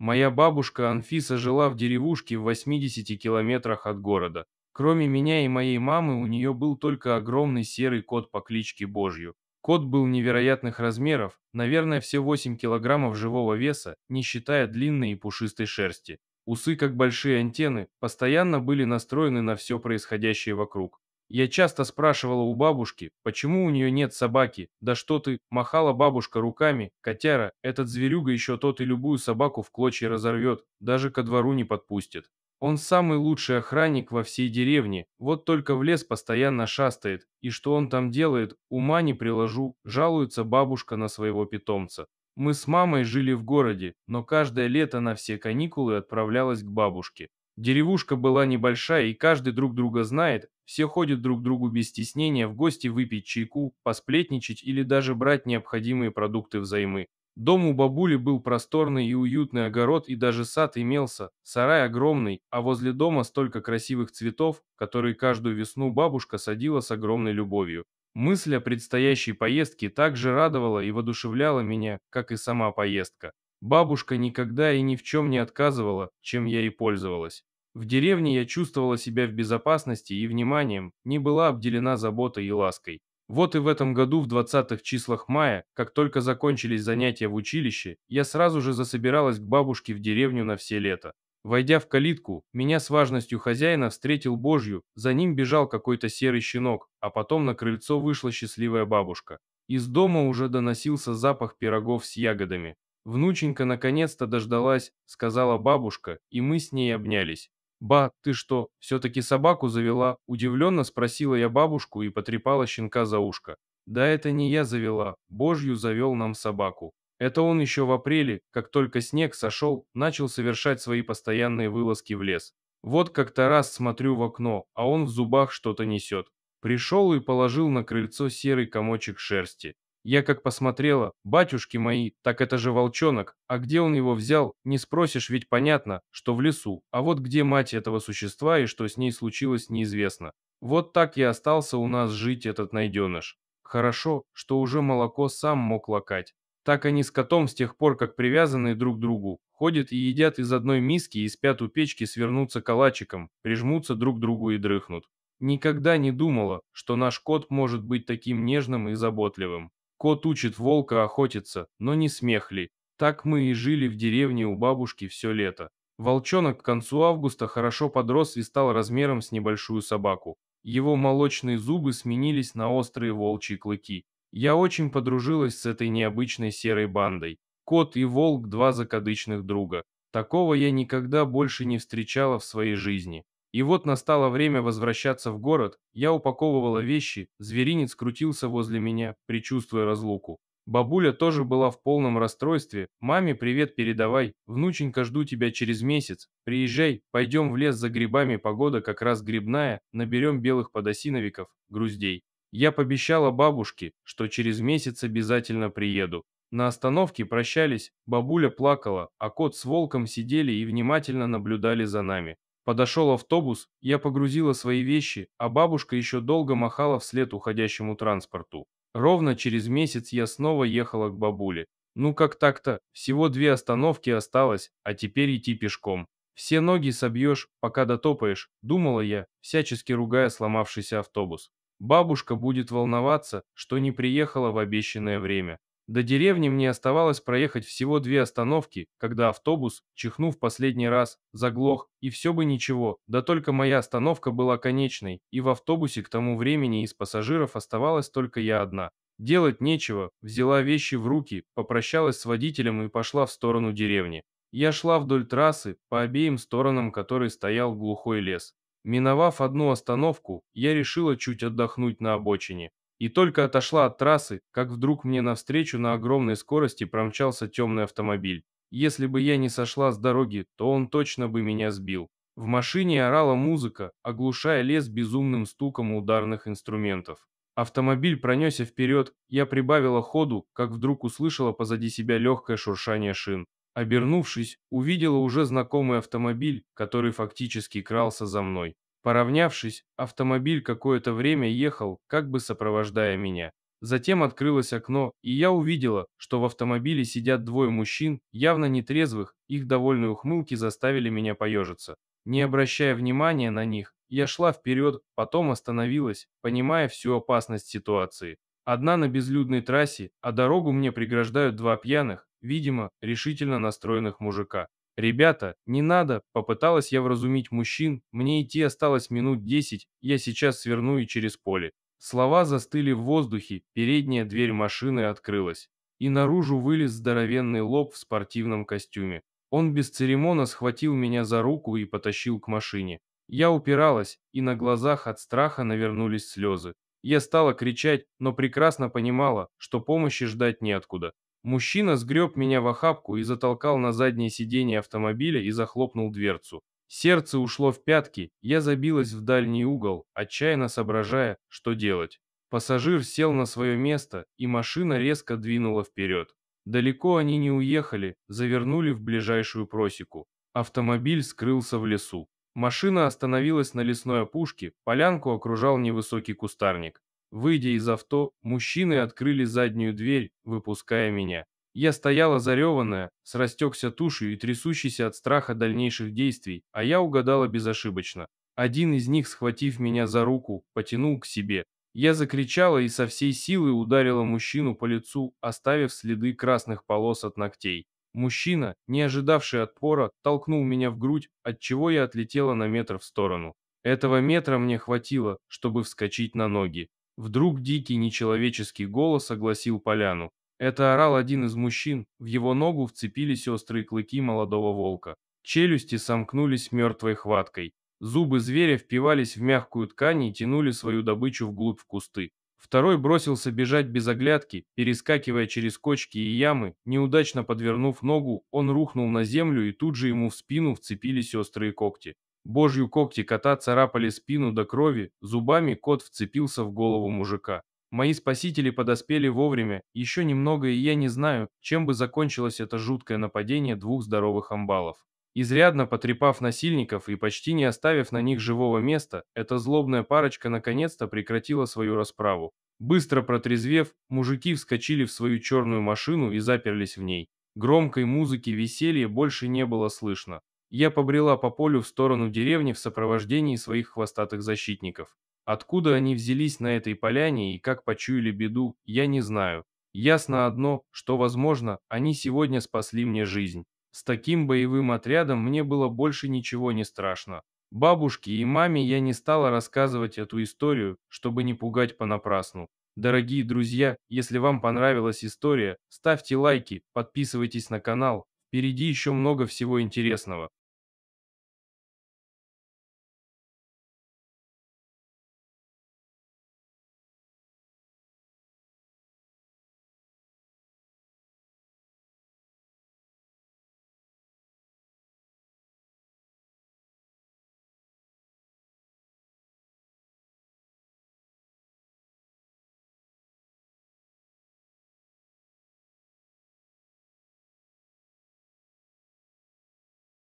Моя бабушка Анфиса жила в деревушке в 80 километрах от города. Кроме меня и моей мамы у нее был только огромный серый кот по кличке Божью. Кот был невероятных размеров, наверное, все 8 килограммов живого веса, не считая длинной и пушистой шерсти. Усы, как большие антенны, постоянно были настроены на все происходящее вокруг. Я часто спрашивала у бабушки, почему у нее нет собаки. Да что ты, махала бабушка руками, котяра, этот зверюга еще тот и любую собаку в клочья разорвет, даже ко двору не подпустит. Он самый лучший охранник во всей деревне, вот только в лес постоянно шастает, и что он там делает, ума не приложу, жалуется бабушка на своего питомца. Мы с мамой жили в городе, но каждое лето на все каникулы отправлялась к бабушке. Деревушка была небольшая, и каждый друг друга знает, все ходят друг к другу без стеснения в гости выпить чайку, посплетничать или даже брать необходимые продукты взаймы. Дом у бабули был просторный и уютный огород, и даже сад имелся, сарай огромный, а возле дома столько красивых цветов, которые каждую весну бабушка садила с огромной любовью. Мысль о предстоящей поездке также радовала и воодушевляла меня, как и сама поездка. Бабушка никогда и ни в чем не отказывала, чем я и пользовалась. В деревне я чувствовала себя в безопасности и вниманием, не была обделена заботой и лаской. Вот и в этом году в 20-х числах мая, как только закончились занятия в училище, я сразу же засобиралась к бабушке в деревню на все лето. Войдя в калитку, меня с важностью хозяина встретил Божью, за ним бежал какой-то серый щенок, а потом на крыльцо вышла счастливая бабушка. Из дома уже доносился запах пирогов с ягодами. Внученька наконец-то дождалась, сказала бабушка, и мы с ней обнялись. «Ба, ты что, все-таки собаку завела?» – удивленно спросила я бабушку и потрепала щенка за ушко. «Да это не я завела, Божью завел нам собаку. Это он еще в апреле, как только снег сошел, начал совершать свои постоянные вылазки в лес. Вот как-то раз смотрю в окно, а он в зубах что-то несет. Пришел и положил на крыльцо серый комочек шерсти. Я как посмотрела, батюшки мои, так это же волчонок, а где он его взял, не спросишь, ведь понятно, что в лесу, а вот где мать этого существа и что с ней случилось, неизвестно. Вот так и остался у нас жить этот найденыш. Хорошо, что уже молоко сам мог лакать. Так они с котом с тех пор, как привязанные друг к другу, ходят и едят из одной миски и спят у печки, свернуться калачиком, прижмутся друг к другу и дрыхнут. Никогда не думала, что наш кот может быть таким нежным и заботливым. Кот учит волка охотиться, но не смехли. Так мы и жили в деревне у бабушки все лето. Волчонок к концу августа хорошо подрос и стал размером с небольшую собаку. Его молочные зубы сменились на острые волчьи клыки. Я очень подружилась с этой необычной серой бандой. Кот и волк – два закадычных друга. Такого я никогда больше не встречала в своей жизни. И вот настало время возвращаться в город, я упаковывала вещи, зверинец крутился возле меня, предчувствуя разлуку. Бабуля тоже была в полном расстройстве, маме привет передавай, внученька жду тебя через месяц, приезжай, пойдем в лес за грибами, погода как раз грибная, наберем белых подосиновиков, груздей. Я пообещала бабушке, что через месяц обязательно приеду. На остановке прощались, бабуля плакала, а кот с волком сидели и внимательно наблюдали за нами. Подошел автобус, я погрузила свои вещи, а бабушка еще долго махала вслед уходящему транспорту. Ровно через месяц я снова ехала к бабуле. Ну как так-то, всего две остановки осталось, а теперь идти пешком. Все ноги собьешь, пока дотопаешь, думала я, всячески ругая сломавшийся автобус. Бабушка будет волноваться, что не приехала в обещанное время. До деревни мне оставалось проехать всего две остановки, когда автобус, чихнув последний раз, заглох, и все бы ничего, да только моя остановка была конечной, и в автобусе к тому времени из пассажиров оставалась только я одна. Делать нечего, взяла вещи в руки, попрощалась с водителем и пошла в сторону деревни. Я шла вдоль трассы, по обеим сторонам которой стоял глухой лес. Миновав одну остановку, я решила чуть отдохнуть на обочине. И только отошла от трассы, как вдруг мне навстречу на огромной скорости промчался темный автомобиль. Если бы я не сошла с дороги, то он точно бы меня сбил. В машине орала музыка, оглушая лес безумным стуком ударных инструментов. Автомобиль пронесся вперед, я прибавила ходу, как вдруг услышала позади себя легкое шуршание шин. Обернувшись, увидела уже знакомый автомобиль, который фактически крался за мной. Поравнявшись, автомобиль какое-то время ехал, как бы сопровождая меня. Затем открылось окно, и я увидела, что в автомобиле сидят двое мужчин, явно нетрезвых, их довольные ухмылки заставили меня поежиться. Не обращая внимания на них, я шла вперед, потом остановилась, понимая всю опасность ситуации. Одна на безлюдной трассе, а дорогу мне преграждают два пьяных, видимо, решительно настроенных мужика. «Ребята, не надо!» – попыталась я вразумить мужчин. «Мне идти осталось минут десять, я сейчас сверну и через поле». Слова застыли в воздухе, передняя дверь машины открылась. И наружу вылез здоровенный лоб в спортивном костюме. Он без церемона схватил меня за руку и потащил к машине. Я упиралась, и на глазах от страха навернулись слезы. Я стала кричать, но прекрасно понимала, что помощи ждать неоткуда. Мужчина сгреб меня в охапку и затолкал на заднее сиденье автомобиля и захлопнул дверцу. Сердце ушло в пятки, я забилась в дальний угол, отчаянно соображая, что делать. Пассажир сел на свое место, и машина резко двинула вперед. Далеко они не уехали, завернули в ближайшую просеку. Автомобиль скрылся в лесу. Машина остановилась на лесной опушке, полянку окружал невысокий кустарник. Выйдя из авто, мужчины открыли заднюю дверь, выпуская меня. Я стояла зареванная, с растекся тушью и трясущейся от страха дальнейших действий, а я угадала безошибочно. Один из них, схватив меня за руку, потянул к себе. Я закричала и со всей силы ударила мужчину по лицу, оставив следы красных полос от ногтей. Мужчина, не ожидавший отпора, толкнул меня в грудь, отчего я отлетела на метр в сторону. Этого метра мне хватило, чтобы вскочить на ноги. Вдруг дикий нечеловеческий голос огласил поляну. Это орал один из мужчин, в его ногу вцепились острые клыки молодого волка. Челюсти сомкнулись мертвой хваткой. Зубы зверя впивались в мягкую ткань и тянули свою добычу вглубь в кусты. Второй бросился бежать без оглядки, перескакивая через кочки и ямы, неудачно подвернув ногу, он рухнул на землю и тут же ему в спину вцепились острые когти. Божью когти кота царапали спину до крови, зубами кот вцепился в голову мужика. Мои спасители подоспели вовремя, еще немного и я не знаю, чем бы закончилось это жуткое нападение двух здоровых амбалов. Изрядно потрепав насильников и почти не оставив на них живого места, эта злобная парочка наконец-то прекратила свою расправу. Быстро протрезвев, мужики вскочили в свою черную машину и заперлись в ней. Громкой музыки веселья больше не было слышно. Я побрела по полю в сторону деревни в сопровождении своих хвостатых защитников. Откуда они взялись на этой поляне и как почуяли беду, я не знаю. Ясно одно, что, возможно, они сегодня спасли мне жизнь. С таким боевым отрядом мне было больше ничего не страшно. Бабушке и маме я не стала рассказывать эту историю, чтобы не пугать понапрасну. Дорогие друзья, если вам понравилась история, ставьте лайки, подписывайтесь на канал, впереди еще много всего интересного.